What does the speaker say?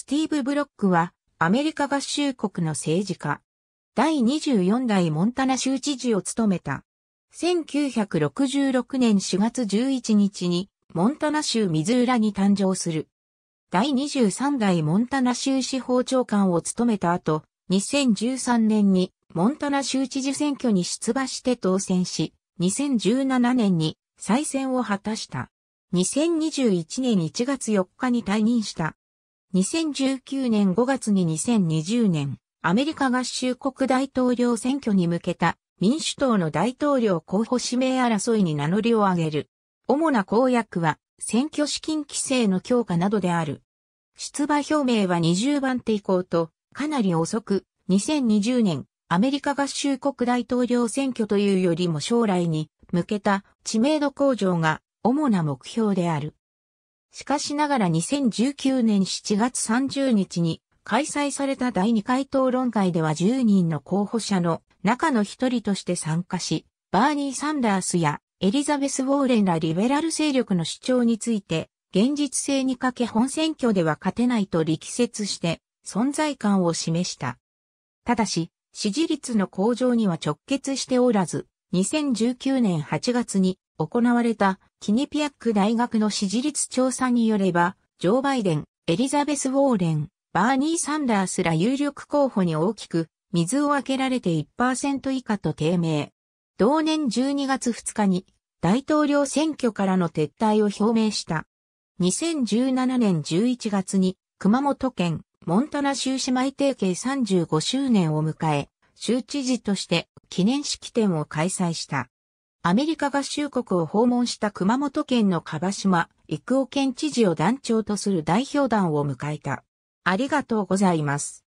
スティーブ・ブロックは、アメリカ合衆国の政治家。第24代モンタナ州知事を務めた。1966年4月11日に、モンタナ州ミズーラに誕生する。第23代モンタナ州司法長官を務めた後、2013年にモンタナ州知事選挙に出馬して当選し、2017年に再選を果たした。2021年1月4日に退任した。2019年5月に2020年、アメリカ合衆国大統領選挙に向けた民主党の大統領候補指名争いに名乗りを上げる。主な公約は選挙資金規制の強化などである。出馬表明は20番手以降とかなり遅く、2020年、アメリカ合衆国大統領選挙というよりも将来に向けた知名度向上が主な目標である。しかしながら2019年7月30日に開催された第2回討論会では10人の候補者の中の一人として参加し、バーニー・サンダースやエリザベス・ウォーレンらリベラル勢力の主張について、現実性に欠け本選挙では勝てないと力説して存在感を示した。ただし、支持率の向上には直結しておらず、2019年8月に行われたキニピアック大学の支持率調査によれば、ジョー・バイデン、エリザベス・ウォーレン、バーニー・サンダースら有力候補に大きく水をあけられて1%以下と低迷。同年12月2日に大統領選挙からの撤退を表明した。2017年11月に熊本県モンタナ州姉妹提携35周年を迎え、州知事として記念式典を開催した。アメリカ合衆国を訪問した熊本県の樺島、育夫県知事を団長とする代表団を迎えた。ありがとうございます。